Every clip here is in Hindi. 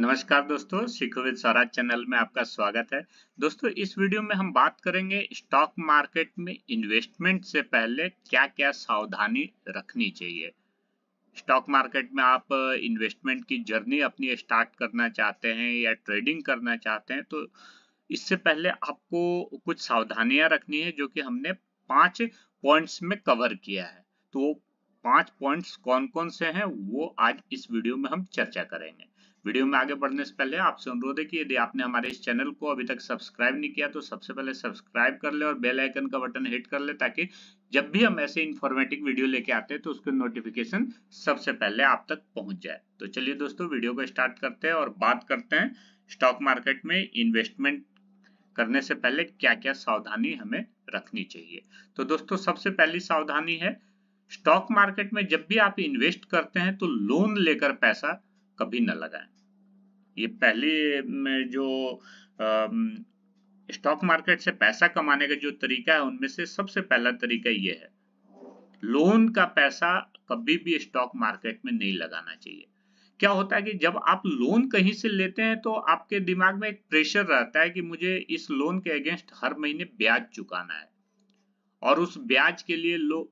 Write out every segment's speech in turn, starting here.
नमस्कार दोस्तों सीखो स्वराज चैनल में आपका स्वागत है दोस्तों इस वीडियो में हम बात करेंगे स्टॉक मार्केट में इन्वेस्टमेंट से पहले क्या क्या सावधानी रखनी चाहिए स्टॉक मार्केट में आप इन्वेस्टमेंट की जर्नी अपनी स्टार्ट करना चाहते हैं या ट्रेडिंग करना चाहते हैं तो इससे पहले आपको कुछ सावधानियां रखनी है जो कि हमने पांच पॉइंट्स में कवर किया है तो पांच पॉइंट्स कौन कौन से हैं वो आज इस वीडियो में हम चर्चा करेंगे वीडियो में आगे बढ़ने से पहले आपसे अनुरोध है कि यदि आपने हमारे इस चैनल को अभी तक सब्सक्राइब नहीं किया तो सबसे पहले सब्सक्राइब कर ले और बेल आइकन का बटन हिट कर ले ताकि जब भी हम ऐसे इंफॉर्मेटिव वीडियो लेके आते हैं तो उसके नोटिफिकेशन सबसे पहले आप तक पहुंच जाए तो चलिए दोस्तों वीडियो को स्टार्ट करते हैं और बात करते हैं स्टॉक मार्केट में इन्वेस्टमेंट करने से पहले क्या क्या सावधानी हमें रखनी चाहिए तो दोस्तों सबसे पहली सावधानी है स्टॉक मार्केट में जब भी आप इन्वेस्ट करते हैं तो लोन लेकर पैसा कभी न लगाएं ये पहले में जो स्टॉक मार्केट से पैसा कमाने का जो तरीका है उनमें से सबसे पहला तरीका ये है लोन का पैसा कभी भी स्टॉक मार्केट में नहीं लगाना चाहिए क्या होता है कि जब आप लोन कहीं से लेते हैं तो आपके दिमाग में एक प्रेशर रहता है कि मुझे इस लोन के अगेंस्ट हर महीने ब्याज चुकाना है और उस ब्याज के लिए लोग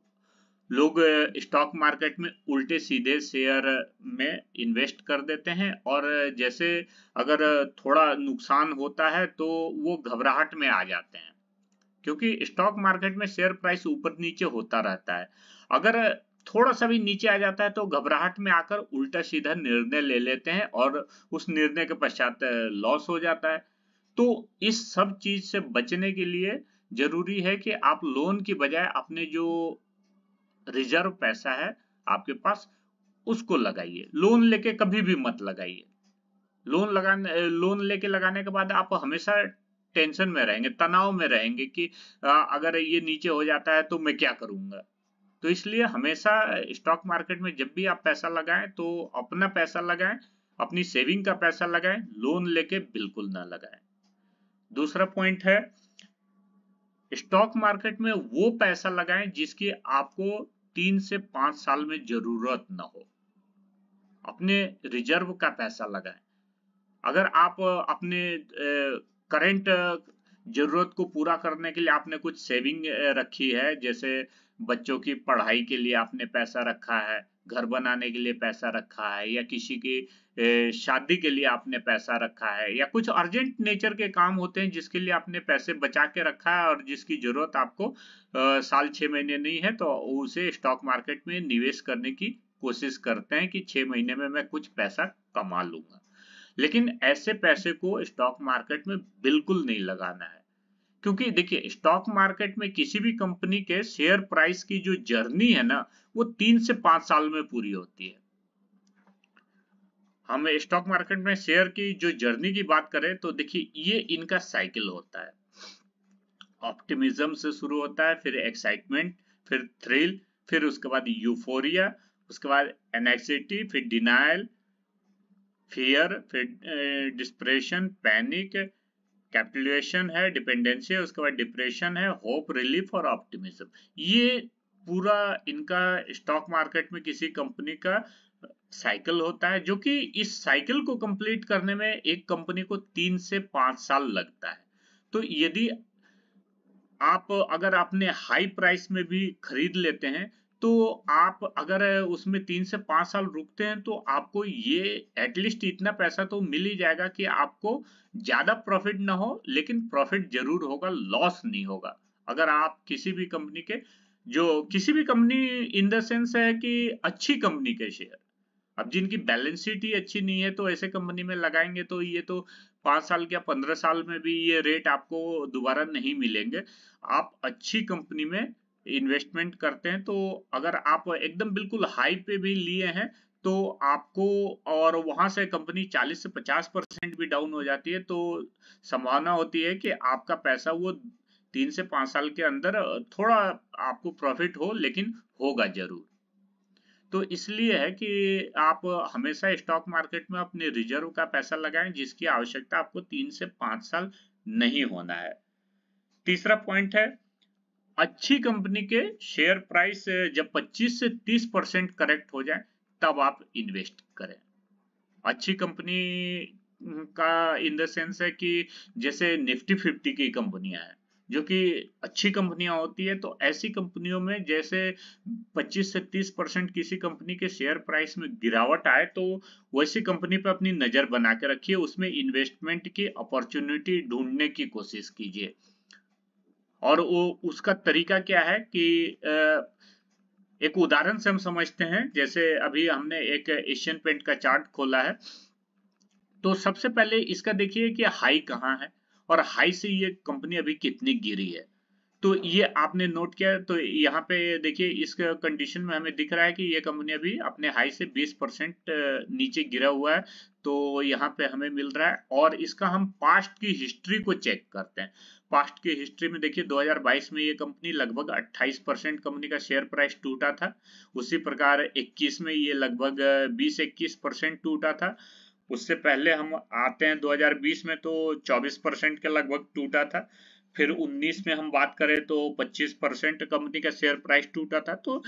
लोग स्टॉक मार्केट में उल्टे सीधे शेयर में इन्वेस्ट कर देते हैं और जैसे अगर थोड़ा नुकसान होता है तो वो घबराहट में आ जाते हैं क्योंकि स्टॉक मार्केट में शेयर प्राइस ऊपर नीचे होता रहता है अगर थोड़ा सा भी नीचे आ जाता है तो घबराहट में आकर उल्टा सीधा निर्णय ले लेते हैं और उस निर्णय के पश्चात लॉस हो जाता है तो इस सब चीज से बचने के लिए जरूरी है कि आप लोन की बजाय अपने जो रिजर्व पैसा है आपके पास उसको लगाइए लोन लेके कभी भी मत लगाइए लोन लगाने लोन लेके लगाने के बाद आप हमेशा टेंशन में रहेंगे तनाव में रहेंगे कि अगर ये नीचे हो जाता है तो मैं क्या करूंगा तो इसलिए हमेशा स्टॉक मार्केट में जब भी आप पैसा लगाएं तो अपना पैसा लगाएं अपनी सेविंग का पैसा लगाएं लोन लेके बिल्कुल ना लगाएं दूसरा पॉइंट है स्टॉक मार्केट में वो पैसा लगाएं जिसकी आपको तीन से पांच साल में जरूरत न हो अपने रिजर्व का पैसा लगाएं अगर आप अपने करंट जरूरत को पूरा करने के लिए आपने कुछ सेविंग रखी है जैसे बच्चों की पढ़ाई के लिए आपने पैसा रखा है घर बनाने के लिए पैसा रखा है या किसी की शादी के लिए आपने पैसा रखा है या कुछ अर्जेंट नेचर के काम होते हैं जिसके लिए आपने पैसे बचा के रखा है और जिसकी जरूरत आपको साल छह महीने नहीं है तो उसे स्टॉक मार्केट में निवेश करने की कोशिश करते हैं कि छः महीने में मैं कुछ पैसा कमा लूंगा लेकिन ऐसे पैसे को स्टॉक मार्केट में बिल्कुल नहीं लगाना है क्योंकि देखिए स्टॉक मार्केट में किसी भी कंपनी के शेयर प्राइस की जो जर्नी है ना वो तीन से पांच साल में पूरी होती है हम स्टॉक मार्केट में शेयर की जो जर्नी की बात करें तो देखिए ये इनका साइकिल होता है ऑप्टिमिज्म से शुरू होता है फिर एक्साइटमेंट फिर थ्रिल फिर उसके बाद यूफोरिया उसके बाद एनेक्सिटी फिर डिनाइल फियर फिर डिस्प्रेशन पैनिक कैपिटुलेशन है डिपेंडेंसी है उसके बाद डिप्रेशन है होप रिलीफ और ऑप्टिमिज्म ये पूरा इनका स्टॉक मार्केट में किसी कंपनी का साइकिल होता है जो कि इस साइकिल को कंप्लीट करने में एक कंपनी को तीन से पांच साल लगता है तो यदि आप अगर आपने हाई प्राइस में भी खरीद लेते हैं तो आप अगर उसमें तीन से पांच साल रुकते हैं तो आपको ये एटलीस्ट इतना पैसा तो मिल ही जाएगा कि आपको ज़्यादा प्रॉफिट ना हो लेकिन प्रॉफिट जरूर होगा लॉस नहीं होगा अगर आप किसी भी कंपनी के जो किसी भी कंपनी इन द सेंस है कि अच्छी कंपनी के शेयर अब जिनकी बैलेंस शीट ही अच्छी नहीं है तो ऐसे कंपनी में लगाएंगे तो ये तो पांच साल या पंद्रह साल में भी ये रेट आपको दोबारा नहीं मिलेंगे आप अच्छी कंपनी में इन्वेस्टमेंट करते हैं तो अगर आप एकदम बिल्कुल हाई पे भी लिए हैं तो आपको और वहां से कंपनी 40 से 50 परसेंट भी डाउन हो जाती है तो संभावना होती है कि आपका पैसा वो तीन से पांच साल के अंदर थोड़ा आपको प्रॉफिट हो लेकिन होगा जरूर तो इसलिए है कि आप हमेशा स्टॉक मार्केट में अपने रिजर्व का पैसा लगाएं जिसकी आवश्यकता आपको तीन से पांच साल नहीं होना है तीसरा पॉइंट है अच्छी कंपनी के शेयर प्राइस जब 25 से 30 परसेंट करेक्ट हो जाए तब आप इन्वेस्ट करें अच्छी कंपनी का इन द सेंस है कि जैसे निफ्टी फिफ्टी की कंपनियां हैं जो कि अच्छी कंपनियां होती है तो ऐसी कंपनियों में जैसे 25 से 30 परसेंट किसी कंपनी के शेयर प्राइस में गिरावट आए तो वैसी कंपनी पर अपनी नज़र बना के रखिए उसमें इन्वेस्टमेंट की अपॉर्चुनिटी ढूंढने की कोशिश कीजिए और वो उसका तरीका क्या है कि एक उदाहरण से हम समझते हैं जैसे अभी हमने एक एशियन पेंट का चार्ट खोला है तो सबसे पहले इसका देखिए कि हाई कहाँ है और हाई से ये कंपनी अभी कितनी गिरी है तो ये आपने नोट किया तो यहाँ पे देखिए इस कंडीशन में हमें दिख रहा है कि ये कंपनी अभी अपने हाई से 20 परसेंट नीचे गिरा हुआ है तो यहाँ पे हमें मिल रहा है और इसका हम पास्ट की हिस्ट्री को चेक करते हैं पास्ट की हिस्ट्री में देखिए 2022 में ये कंपनी लगभग 28 परसेंट कंपनी का शेयर प्राइस टूटा था उसी प्रकार 21 में ये लगभग 20-21 परसेंट टूटा था उससे पहले हम आते हैं 2020 में तो 24 परसेंट के लगभग टूटा था फिर 19 में हम बात करें तो 25 परसेंट कंपनी का शेयर प्राइस टूटा था तो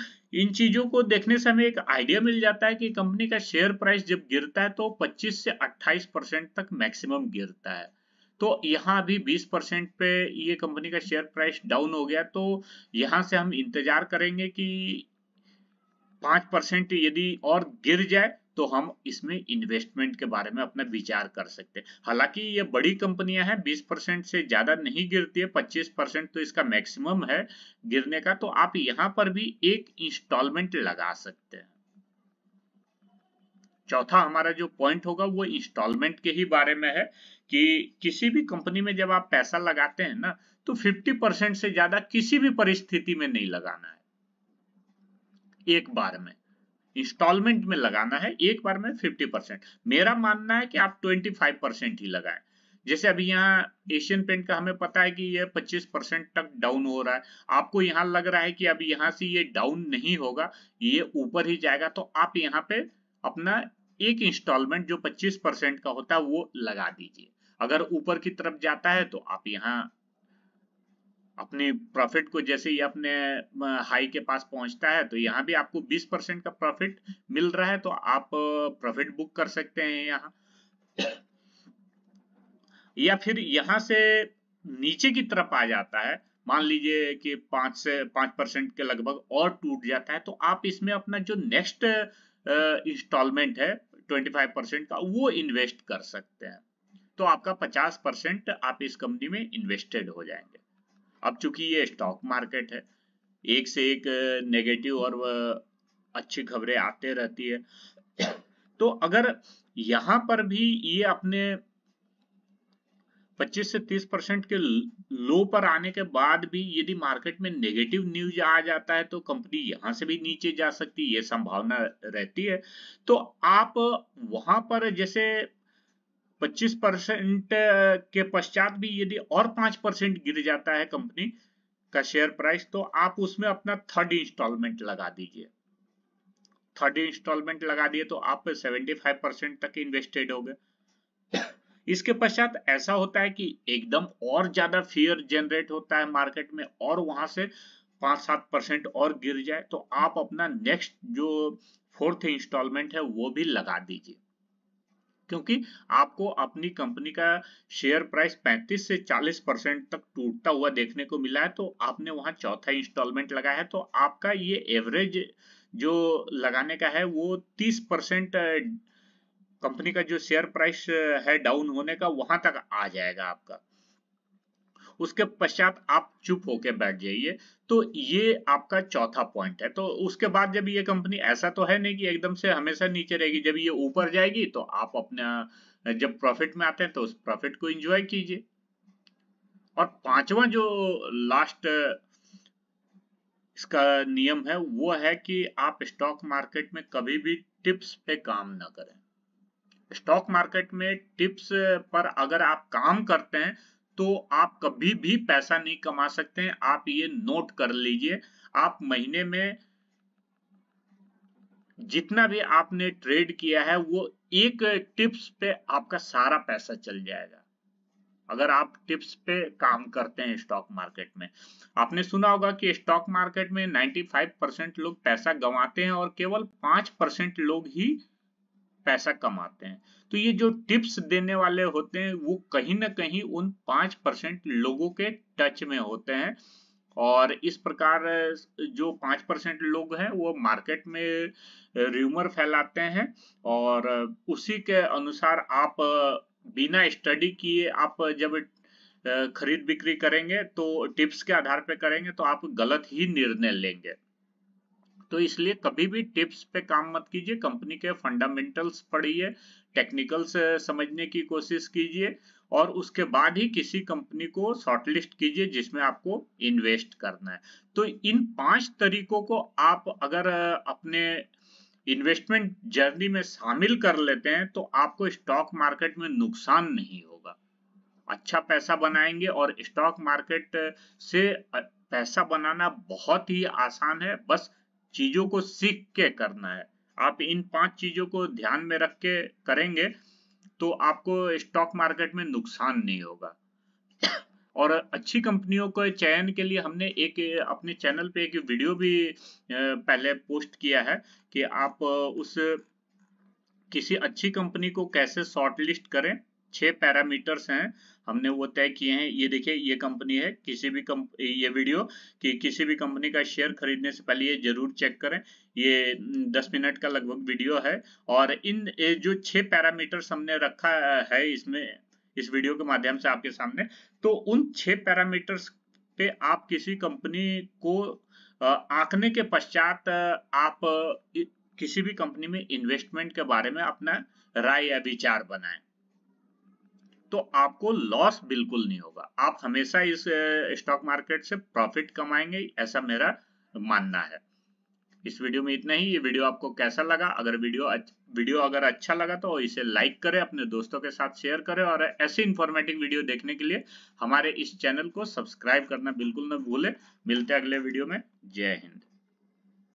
इन चीजों को देखने से हमें एक आइडिया मिल जाता है कि कंपनी का शेयर प्राइस जब गिरता है तो 25 से 28 परसेंट तक मैक्सिमम गिरता है तो यहाँ भी 20 परसेंट पे ये कंपनी का शेयर प्राइस डाउन हो गया तो यहाँ से हम इंतजार करेंगे कि 5 परसेंट यदि और गिर जाए तो हम इसमें इन्वेस्टमेंट के बारे में अपना विचार कर सकते हैं हालांकि ये बड़ी कंपनियां हैं 20 परसेंट से ज़्यादा नहीं गिरती है 25 परसेंट तो इसका मैक्सिमम है गिरने का तो आप यहां पर भी एक इंस्टॉलमेंट लगा सकते हैं चौथा हमारा जो पॉइंट होगा वो इंस्टॉलमेंट के ही बारे में है कि किसी भी कंपनी में जब आप पैसा लगाते हैं ना तो 50 परसेंट से ज्यादा किसी भी परिस्थिति में नहीं लगाना है एक बार में इंस्टॉलमेंट में लगाना है एक बार में 50 परसेंट मेरा मानना है कि आप 25 परसेंट ही लगाएं जैसे अभी यहाँ एशियन पेंट का हमें पता है कि यह 25 परसेंट तक डाउन हो रहा है आपको यहाँ लग रहा है कि अभी यहाँ से ये यह डाउन नहीं होगा ये ऊपर ही जाएगा तो आप यहाँ पे अपना एक इंस्टॉलमेंट जो 25 परसेंट का होता है वो लगा दीजिए अगर ऊपर की तरफ जाता है तो आप यहाँ अपने प्रॉफिट को जैसे ही अपने हाई के पास पहुंचता है तो यहाँ भी आपको 20 परसेंट का प्रॉफिट मिल रहा है तो आप प्रॉफिट बुक कर सकते हैं यहाँ या फिर यहाँ से नीचे की तरफ आ जाता है मान लीजिए कि पांच से पांच परसेंट के लगभग और टूट जाता है तो आप इसमें अपना जो नेक्स्ट इंस्टॉलमेंट है 25 परसेंट का वो इन्वेस्ट कर सकते हैं तो आपका 50 परसेंट आप इस कंपनी में इन्वेस्टेड हो जाएंगे अब चूंकि ये स्टॉक मार्केट है एक से एक नेगेटिव और अच्छी खबरें आते रहती है तो अगर यहां पर भी ये अपने 25 से 30 परसेंट के लो पर आने के बाद भी यदि मार्केट में नेगेटिव न्यूज आ जाता है तो कंपनी यहां से भी नीचे जा सकती है ये संभावना रहती है तो आप वहां पर जैसे 25 परसेंट के पश्चात भी यदि और 5 परसेंट गिर जाता है कंपनी का शेयर प्राइस तो आप उसमें अपना थर्ड इंस्टॉलमेंट लगा दीजिए थर्ड इंस्टॉलमेंट लगा दिए तो आप सेवेंटी परसेंट तक इन्वेस्टेड हो गए इसके पश्चात ऐसा होता है कि एकदम और ज्यादा फियर जनरेट होता है मार्केट में और वहां से पांच सात परसेंट और गिर जाए तो आप अपना नेक्स्ट जो फोर्थ इंस्टॉलमेंट है वो भी लगा दीजिए क्योंकि आपको अपनी कंपनी का शेयर प्राइस 35 से 40 परसेंट तक टूटता हुआ देखने को मिला है तो आपने वहां चौथा इंस्टॉलमेंट लगाया है तो आपका ये एवरेज जो लगाने का है वो 30 परसेंट कंपनी का जो शेयर प्राइस है डाउन होने का वहां तक आ जाएगा आपका उसके पश्चात आप चुप होके बैठ जाइए तो ये आपका चौथा पॉइंट है तो उसके बाद जब ये कंपनी ऐसा तो है नहीं कि एकदम से हमेशा नीचे रहेगी जब ये ऊपर जाएगी तो आप अपना जब प्रॉफिट में आते हैं तो उस प्रॉफिट को एंजॉय कीजिए और पांचवा जो लास्ट इसका नियम है वो है कि आप स्टॉक मार्केट में कभी भी टिप्स पे काम ना करें स्टॉक मार्केट में टिप्स पर अगर आप काम करते हैं तो आप कभी भी पैसा नहीं कमा सकते हैं आप ये नोट कर लीजिए आप महीने में जितना भी आपने ट्रेड किया है वो एक टिप्स पे आपका सारा पैसा चल जाएगा अगर आप टिप्स पे काम करते हैं स्टॉक मार्केट में आपने सुना होगा कि स्टॉक मार्केट में 95 परसेंट लोग पैसा गंवाते हैं और केवल 5 परसेंट लोग ही पैसा कमाते हैं तो ये जो टिप्स देने वाले होते हैं वो कहीं ना कहीं उन पांच परसेंट लोगों के टच में होते हैं और इस प्रकार जो पांच परसेंट लोग हैं वो मार्केट में र्यूमर फैलाते हैं और उसी के अनुसार आप बिना स्टडी किए आप जब खरीद बिक्री करेंगे तो टिप्स के आधार पर करेंगे तो आप गलत ही निर्णय लेंगे तो इसलिए कभी भी टिप्स पे काम मत कीजिए कंपनी के फंडामेंटल्स पढ़िए टेक्निकल्स समझने की कोशिश कीजिए और उसके बाद ही किसी कंपनी को शॉर्टलिस्ट कीजिए जिसमें आपको इन्वेस्ट करना है तो इन पांच तरीकों को आप अगर अपने इन्वेस्टमेंट जर्नी में शामिल कर लेते हैं तो आपको स्टॉक मार्केट में नुकसान नहीं होगा अच्छा पैसा बनाएंगे और स्टॉक मार्केट से पैसा बनाना बहुत ही आसान है बस चीजों को सीख के करना है आप इन पांच चीजों को ध्यान में रख के करेंगे तो आपको स्टॉक मार्केट में नुकसान नहीं होगा और अच्छी कंपनियों के चयन के लिए हमने एक अपने चैनल पे एक वीडियो भी पहले पोस्ट किया है कि आप उस किसी अच्छी कंपनी को कैसे शॉर्टलिस्ट करें छह पैरामीटर्स हैं हमने वो तय किए हैं ये देखिए ये कंपनी है किसी भी कम, ये वीडियो कि किसी भी कंपनी का शेयर खरीदने से पहले ये जरूर चेक करें ये 10 हम्म, मिनट का लगभग वीडियो है और इन जो छह पैरामीटर्स हमने रखा है इसमें इस वीडियो के माध्यम से आपके सामने तो उन छह पैरामीटर्स पे आप किसी कंपनी को आंकने के पश्चात आप किसी भी कंपनी में इन्वेस्टमेंट के बारे में अपना राय या विचार बनाएं तो आपको लॉस बिल्कुल नहीं होगा आप हमेशा इस स्टॉक मार्केट से प्रॉफिट कमाएंगे ऐसा मेरा मानना है इस वीडियो में इतना ही ये वीडियो आपको कैसा लगा अगर वीडियो वीडियो अगर अच्छा लगा तो इसे लाइक करें अपने दोस्तों के साथ शेयर करें और ऐसे इंफॉर्मेटिव वीडियो देखने के लिए हमारे इस चैनल को सब्सक्राइब करना बिल्कुल न भूले मिलते हैं अगले वीडियो में जय हिंद